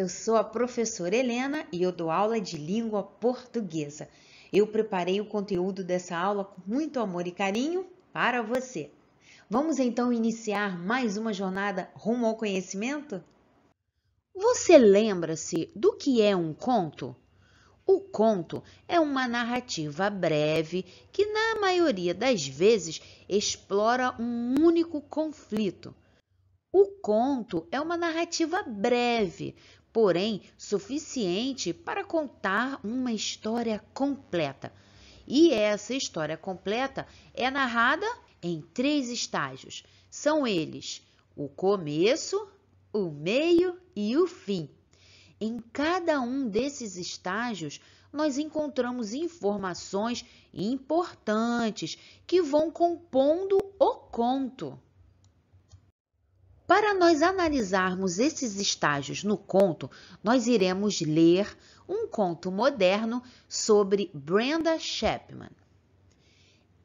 Eu sou a professora Helena e eu dou aula de língua portuguesa. Eu preparei o conteúdo dessa aula com muito amor e carinho para você. Vamos então iniciar mais uma jornada rumo ao conhecimento? Você lembra-se do que é um conto? O conto é uma narrativa breve que, na maioria das vezes, explora um único conflito. O conto é uma narrativa breve, porém suficiente para contar uma história completa. E essa história completa é narrada em três estágios. São eles o começo, o meio e o fim. Em cada um desses estágios, nós encontramos informações importantes que vão compondo o conto. Para nós analisarmos esses estágios no conto, nós iremos ler um conto moderno sobre Brenda Chapman.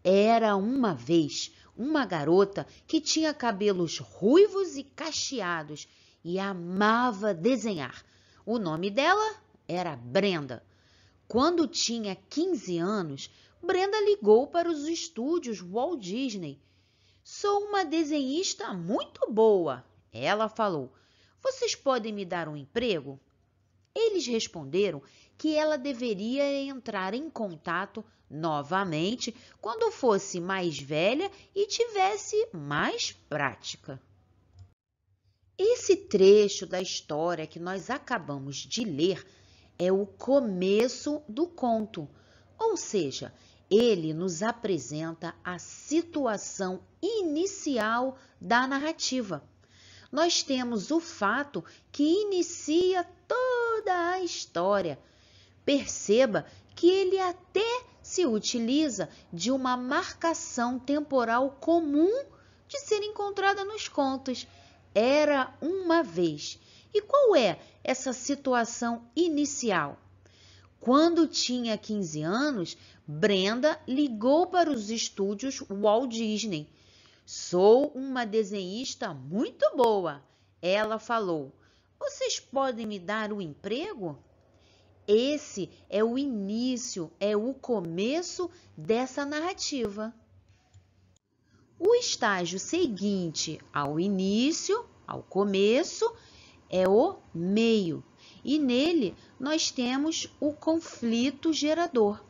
Era uma vez uma garota que tinha cabelos ruivos e cacheados e amava desenhar. O nome dela era Brenda. Quando tinha 15 anos, Brenda ligou para os estúdios Walt Disney Sou uma desenhista muito boa, ela falou. Vocês podem me dar um emprego? Eles responderam que ela deveria entrar em contato novamente quando fosse mais velha e tivesse mais prática. Esse trecho da história que nós acabamos de ler é o começo do conto, ou seja, ele nos apresenta a situação inicial da narrativa. Nós temos o fato que inicia toda a história. Perceba que ele até se utiliza de uma marcação temporal comum de ser encontrada nos contos. Era uma vez. E qual é essa situação inicial? Quando tinha 15 anos, Brenda ligou para os estúdios Walt Disney. Sou uma desenhista muito boa, ela falou. Vocês podem me dar o um emprego? Esse é o início, é o começo dessa narrativa. O estágio seguinte ao início, ao começo, é o meio, e nele nós temos o conflito gerador.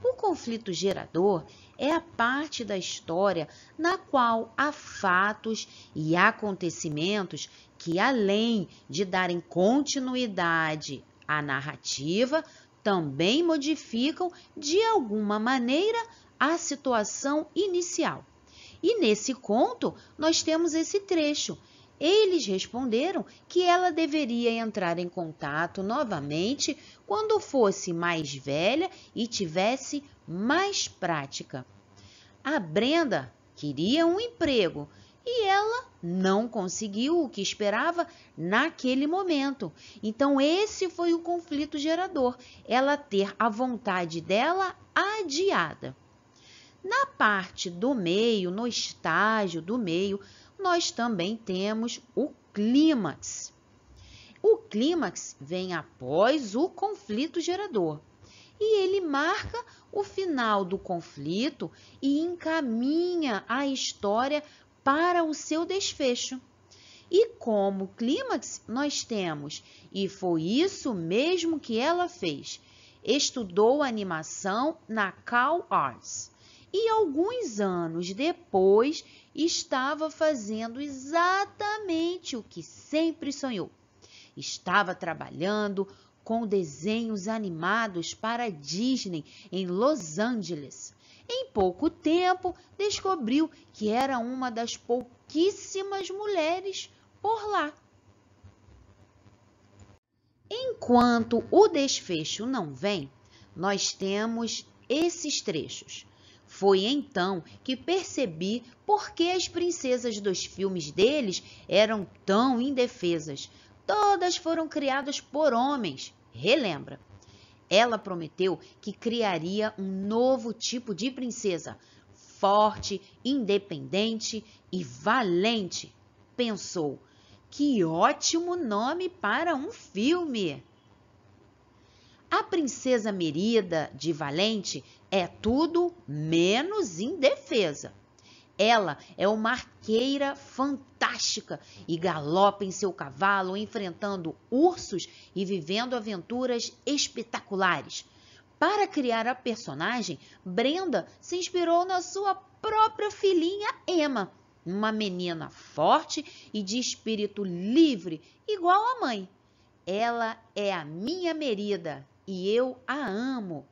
O conflito gerador é a parte da história na qual há fatos e acontecimentos que, além de darem continuidade à narrativa, também modificam de alguma maneira a situação inicial. E nesse conto, nós temos esse trecho eles responderam que ela deveria entrar em contato novamente quando fosse mais velha e tivesse mais prática. A Brenda queria um emprego e ela não conseguiu o que esperava naquele momento. Então, esse foi o conflito gerador: ela ter a vontade dela adiada. Na parte do meio, no estágio do meio, nós também temos o clímax. O clímax vem após o conflito gerador e ele marca o final do conflito e encaminha a história para o seu desfecho. E como clímax, nós temos, e foi isso mesmo que ela fez, estudou animação na Cal Arts e alguns anos depois estava fazendo exatamente o que sempre sonhou. Estava trabalhando com desenhos animados para a Disney em Los Angeles. Em pouco tempo, descobriu que era uma das pouquíssimas mulheres por lá. Enquanto o desfecho não vem, nós temos esses trechos. Foi então que percebi por que as princesas dos filmes deles eram tão indefesas. Todas foram criadas por homens. Relembra. Ela prometeu que criaria um novo tipo de princesa, forte, independente e valente. Pensou: que ótimo nome para um filme! A princesa Merida de Valente é tudo menos indefesa. Ela é uma arqueira fantástica e galopa em seu cavalo, enfrentando ursos e vivendo aventuras espetaculares. Para criar a personagem, Brenda se inspirou na sua própria filhinha Emma, uma menina forte e de espírito livre, igual à mãe. Ela é a minha merida e eu a amo,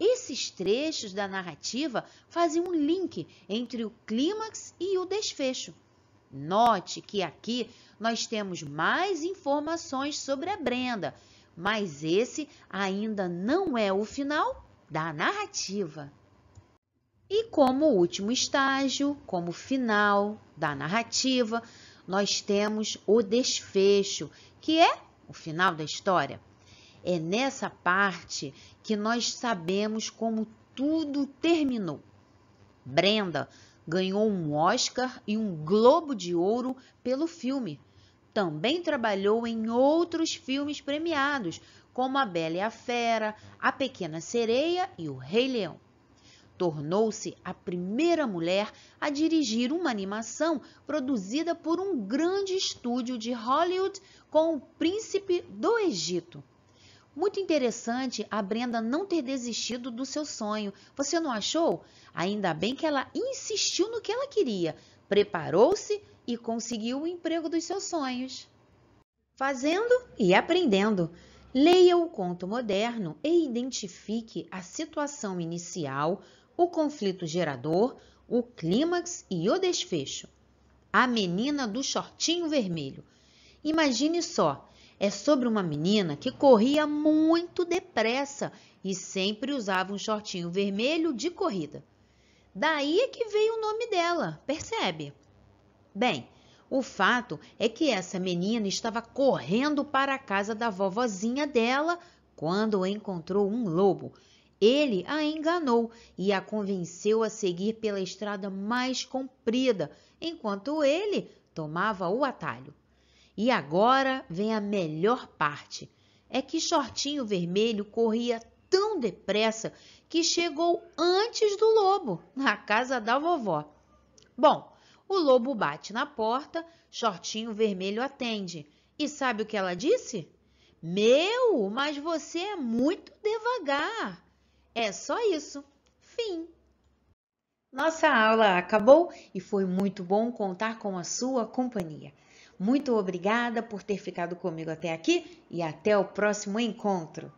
esses trechos da narrativa fazem um link entre o clímax e o desfecho. Note que aqui nós temos mais informações sobre a Brenda, mas esse ainda não é o final da narrativa. E como último estágio, como final da narrativa, nós temos o desfecho, que é o final da história. É nessa parte que nós sabemos como tudo terminou. Brenda ganhou um Oscar e um Globo de Ouro pelo filme. Também trabalhou em outros filmes premiados, como A Bela e a Fera, A Pequena Sereia e O Rei Leão. Tornou-se a primeira mulher a dirigir uma animação produzida por um grande estúdio de Hollywood com o príncipe do Egito. Muito interessante a Brenda não ter desistido do seu sonho. Você não achou? Ainda bem que ela insistiu no que ela queria, preparou-se e conseguiu o emprego dos seus sonhos. Fazendo e aprendendo. Leia o conto moderno e identifique a situação inicial, o conflito gerador, o clímax e o desfecho. A menina do shortinho vermelho. Imagine só, é sobre uma menina que corria muito depressa e sempre usava um shortinho vermelho de corrida. Daí é que veio o nome dela, percebe? Bem, o fato é que essa menina estava correndo para a casa da vovozinha dela quando encontrou um lobo. Ele a enganou e a convenceu a seguir pela estrada mais comprida, enquanto ele tomava o atalho. E agora vem a melhor parte: é que Shortinho Vermelho corria tão depressa que chegou antes do lobo, na casa da vovó. Bom, o lobo bate na porta, Shortinho Vermelho atende. E sabe o que ela disse? Meu, mas você é muito devagar. É só isso. Fim. Nossa aula acabou e foi muito bom contar com a sua companhia. Muito obrigada por ter ficado comigo até aqui e até o próximo encontro!